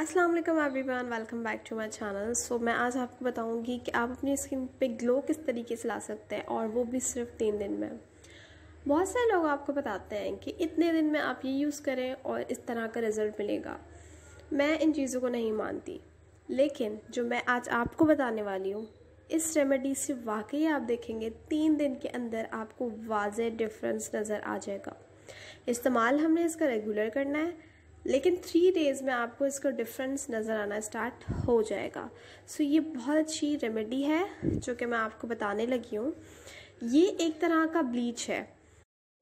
Aslam every one welcome back to my channel so मैं आज आपको बताऊंगी कि आप अपनी स्किन पे ग्लो किस तरीके से ला सकते हैं और वो भी सिर्फ तीन दिन में बहुत सारे लोग आपको बताते हैं कि इतने दिन में आप ये यूज़ करें और इस तरह का रिज़ल्ट मिलेगा मैं इन चीज़ों को नहीं मानती लेकिन जो मैं आज आपको बताने वाली हूँ इस रेमेडी से वाकई आप देखेंगे तीन दिन के अंदर आपको वाज डिफरेंस नज़र आ जाएगा इस्तेमाल हमने इसका रेगुलर करना है लेकिन थ्री डेज़ में आपको इसका डिफरेंस नज़र आना स्टार्ट हो जाएगा सो so, ये बहुत अच्छी रेमेडी है जो कि मैं आपको बताने लगी हूँ ये एक तरह का ब्लीच है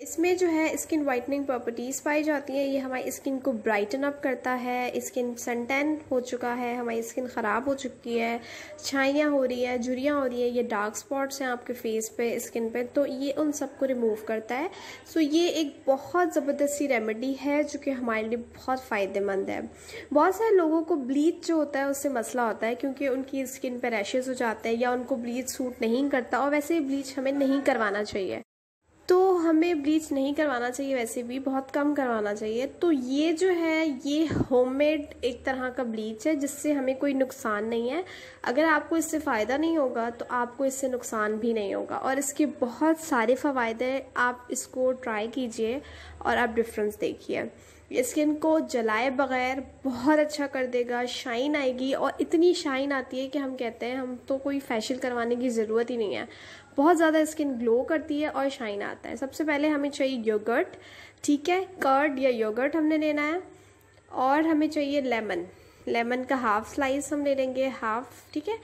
इसमें जो है स्किन वाइटनिंग प्रॉपर्टीज़ पाई जाती हैं ये हमारी स्किन को ब्राइटन अप करता है स्किन सनटैन हो चुका है हमारी स्किन ख़राब हो चुकी है छाइयाँ हो रही है झुरियाँ हो रही है ये डार्क स्पॉट्स हैं आपके फेस पे स्किन पे तो ये उन सब को रिमूव करता है सो ये एक बहुत ज़बरदस्ती रेमेडी है जो कि हमारे लिए बहुत फ़ायदेमंद है बहुत सारे लोगों को ब्लीच जो होता है उससे मसला होता है क्योंकि उनकी स्किन पर रैशेज़ हो जाते हैं या उनको ब्लीच सूट नहीं करता और वैसे ब्लीच हमें नहीं करवाना चाहिए तो हमें ब्लीच नहीं करवाना चाहिए वैसे भी बहुत कम करवाना चाहिए तो ये जो है ये होममेड एक तरह का ब्लीच है जिससे हमें कोई नुकसान नहीं है अगर आपको इससे फ़ायदा नहीं होगा तो आपको इससे नुकसान भी नहीं होगा और इसके बहुत सारे फ़वाद हैं आप इसको ट्राई कीजिए और आप डिफरेंस देखिए ये स्किन को जलाए बगैर बहुत अच्छा कर देगा शाइन आएगी और इतनी शाइन आती है कि हम कहते हैं हम तो कोई फेशियल करवाने की ज़रूरत ही नहीं है बहुत ज़्यादा स्किन ग्लो करती है और शाइन आता है सबसे पहले हमें चाहिए योगर्ट ठीक है कर्ड या योगर्ट हमने लेना है और हमें चाहिए लेमन लेमन का हाफ स्लाइस हम ले लेंगे हाफ ठीक है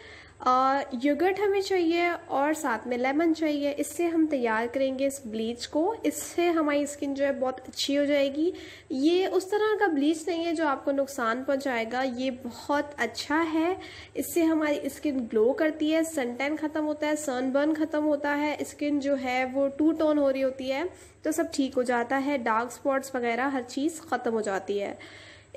योगर्ट हमें चाहिए और साथ में लेमन चाहिए इससे हम तैयार करेंगे इस ब्लीच को इससे हमारी स्किन जो है बहुत अच्छी हो जाएगी ये उस तरह का ब्लीच नहीं है जो आपको नुकसान पहुंचाएगा ये बहुत अच्छा है इससे हमारी स्किन ग्लो करती है सनटैन ख़त्म होता है सनबर्न ख़त्म होता है स्किन जो है वो टू टोन हो रही होती है तो सब ठीक हो जाता है डार्क स्पॉट्स वगैरह हर चीज़ ख़त्म हो जाती है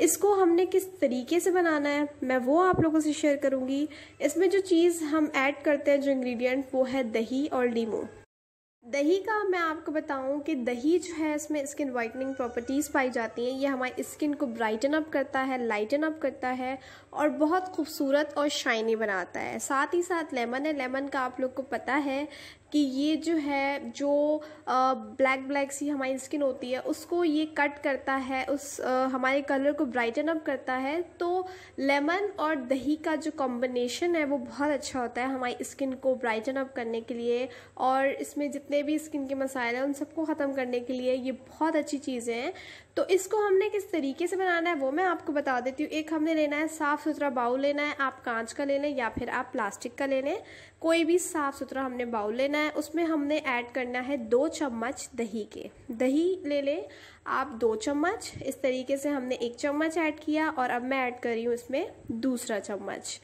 इसको हमने किस तरीके से बनाना है मैं वो आप लोगों से शेयर करूंगी इसमें जो चीज़ हम ऐड करते हैं जो इंग्रेडिएंट वो है दही और लीमू दही का मैं आपको बताऊं कि दही जो है इसमें स्किन वाइटनिंग प्रॉपर्टीज़ पाई जाती हैं ये हमारी स्किन को ब्राइटन अप करता है लाइटन अप करता है और बहुत खूबसूरत और शाइनी बनाता है साथ ही साथ लेमन है लेमन का आप लोग को पता है कि ये जो है जो ब्लैक ब्लैक सी हमारी स्किन होती है उसको ये कट करता है उस आ, हमारे कलर को ब्राइटन अप करता है तो लेमन और दही का जो कॉम्बिनेशन है वो बहुत अच्छा होता है हमारी स्किन को ब्राइटन अप करने के लिए और इसमें जितने भी स्किन के मसाले हैं उन सबको ख़त्म करने के लिए ये बहुत अच्छी चीज़ें हैं तो इसको हमने किस तरीके से बनाना है वो मैं आपको बता देती हूँ एक हमने लेना है साफ़ सुथरा बाउल लेना है आप कांच का ले लें या फिर आप प्लास्टिक का ले लें कोई भी साफ़ सुथरा हमने बाउल लेना करना है उसमें हमने ऐड करना है दो चम्मच दही के दही ले लें आप दो चम्मच इस तरीके से हमने एक चम्मच ऐड किया और अब मैं ऐड कर रही हूँ इसमें दूसरा चम्मच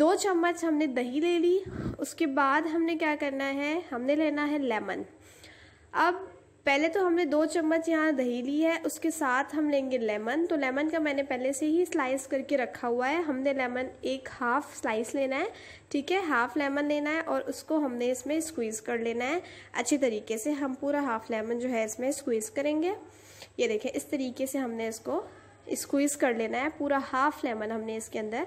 दो चम्मच हमने दही ले ली उसके बाद हमने क्या करना है हमने लेना है लेमन अब पहले तो हमने दो चम्मच यहाँ दही ली है उसके साथ हम लेंगे लेमन तो लेमन का मैंने पहले से ही स्लाइस करके रखा हुआ है हमने लेमन एक हाफ स्लाइस लेना है ठीक है हाफ लेमन लेना है और उसको हमने इसमें स्क्वीज़ कर लेना है अच्छे तरीके से हम पूरा हाफ लेमन जो है इसमें स्क्वीज़ करेंगे ये देखें इस तरीके से हमने इसको स्क्वीज़ कर लेना है पूरा हाफ लेमन हमने इसके अंदर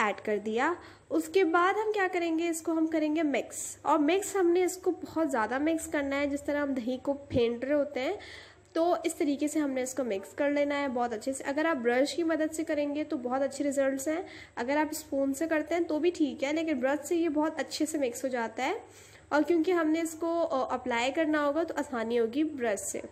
ऐड कर दिया उसके बाद हम क्या करेंगे इसको हम करेंगे मिक्स और मिक्स हमने इसको बहुत ज़्यादा मिक्स करना है जिस तरह हम दही को फेंट रहे होते हैं तो इस तरीके से हमने इसको मिक्स कर लेना है बहुत अच्छे से अगर आप ब्रश की मदद से करेंगे तो बहुत अच्छे रिजल्ट्स हैं अगर आप स्पून से करते हैं तो भी ठीक है लेकिन ब्रश से ये बहुत अच्छे से मिक्स हो जाता है और क्योंकि हमने इसको अप्लाई करना होगा तो आसानी होगी ब्रश से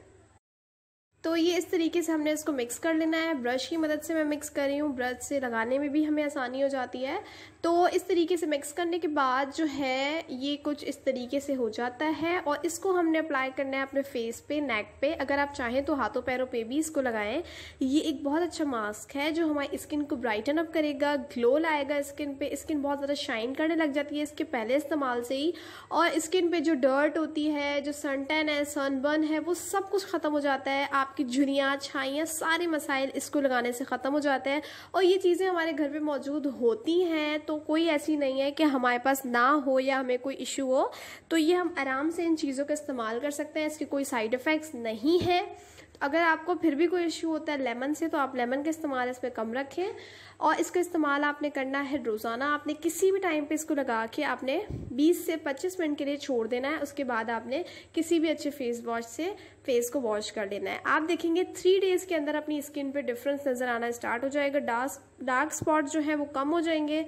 तो ये इस तरीके से हमने इसको मिक्स कर लेना है ब्रश की मदद से मैं मिक्स कर रही हूँ ब्रश से लगाने में भी हमें आसानी हो जाती है तो इस तरीके से मिक्स करने के बाद जो है ये कुछ इस तरीके से हो जाता है और इसको हमने अप्लाई करना है अपने फेस पे नेक पे अगर आप चाहें तो हाथों पैरों पे भी इसको लगाएं ये एक बहुत अच्छा मास्क है जो हमारी स्किन को ब्राइटन अप करेगा ग्लो लाएगा स्किन पे स्किन बहुत ज़्यादा शाइन करने लग जाती है इसके पहले इस्तेमाल से ही और स्किन पर जो डर्ट होती है जो सनटैन है सनबर्न है वो सब कुछ ख़त्म हो जाता है आप आपकी झुरियाँ छाइयाँ सारे मसाइल इसको लगाने से ख़त्म हो जाते हैं और ये चीज़ें हमारे घर पे मौजूद होती हैं तो कोई ऐसी नहीं है कि हमारे पास ना हो या हमें कोई इशू हो तो ये हम आराम से इन चीज़ों का इस्तेमाल कर सकते हैं इसके कोई साइड इफ़ेक्ट्स नहीं हैं अगर आपको फिर भी कोई इश्यू होता है लेमन से तो आप लेमन का इस्तेमाल इसमें कम रखें और इसका इस्तेमाल आपने करना है रोज़ाना आपने किसी भी टाइम पे इसको लगा के आपने 20 से 25 मिनट के लिए छोड़ देना है उसके बाद आपने किसी भी अच्छे फेस वॉश से फेस को वॉश कर लेना है आप देखेंगे थ्री डेज़ के अंदर अपनी स्किन पर डिफरेंस नज़र आना स्टार्ट हो जाएगा डार्क डार्क स्पॉट जो है वो कम हो जाएंगे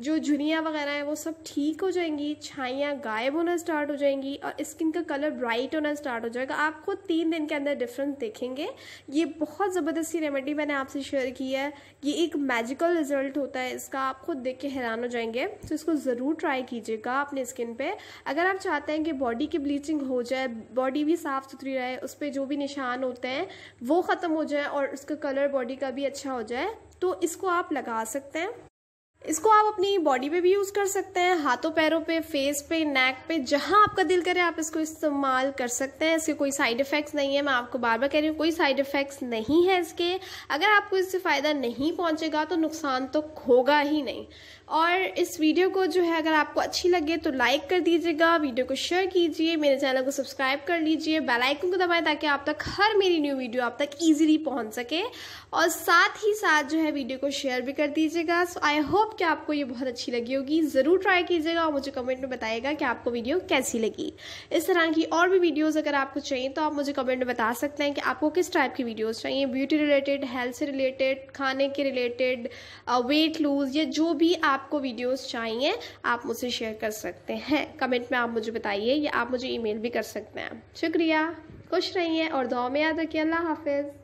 जो झुनियाँ वगैरह हैं वो सब ठीक हो जाएंगी छाइयाँ गायब होना स्टार्ट हो जाएंगी और स्किन का कलर ब्राइट होना स्टार्ट हो जाएगा आप खुद तीन दिन के अंदर डिफरेंस देखेंगे ये बहुत ज़बरदस्ती रेमेडी मैंने आपसे शेयर की है ये एक मैजिकल रिजल्ट होता है इसका आप खुद देख के हैरान हो जाएंगे तो इसको ज़रूर ट्राई कीजिएगा अपने स्किन पर अगर आप चाहते हैं कि बॉडी की ब्लीचिंग हो जाए बॉडी भी साफ़ सुथरी रहे उस पर जो भी निशान होते हैं वो ख़त्म हो जाए और उसका कलर बॉडी का भी अच्छा हो जाए तो इसको आप लगा सकते हैं इसको आप अपनी बॉडी पे भी यूज कर सकते हैं हाथों पैरों पे फेस पे नेक पे जहां आपका दिल करे आप इसको इस्तेमाल कर सकते हैं इसके कोई साइड इफेक्ट्स नहीं है मैं आपको बार बार कह रही हूँ कोई साइड इफेक्ट्स नहीं है इसके अगर आपको इससे फ़ायदा नहीं पहुंचेगा तो नुकसान तो होगा ही नहीं और इस वीडियो को जो है अगर आपको अच्छी लगे तो लाइक कर दीजिएगा वीडियो को शेयर कीजिए मेरे चैनल को सब्सक्राइब कर लीजिए बेल आइकन को दबाएं ताकि आप तक हर मेरी न्यू वीडियो आप तक इजीली पहुंच सके और साथ ही साथ जो है वीडियो को शेयर भी कर दीजिएगा सो आई होप कि आपको ये बहुत अच्छी लगी होगी ज़रूर ट्राई कीजिएगा और मुझे कमेंट में बताइएगा कि आपको वीडियो कैसी लगी इस तरह की और भी वीडियोज़ अगर आपको चाहिए तो आप मुझे कमेंट में बता सकते हैं कि आपको किस टाइप की वीडियोज़ चाहिए ब्यूटी रिलेटेड हेल्थ से रिलेटेड खाने के रिलेटेड वेट लूज़ या जो भी आप आपको वीडियोस चाहिए आप मुझसे शेयर कर सकते हैं कमेंट में आप मुझे बताइए या आप मुझे ईमेल भी कर सकते हैं शुक्रिया खुश रहिए और दुआ में याद रखिए अल्लाह हाफिज़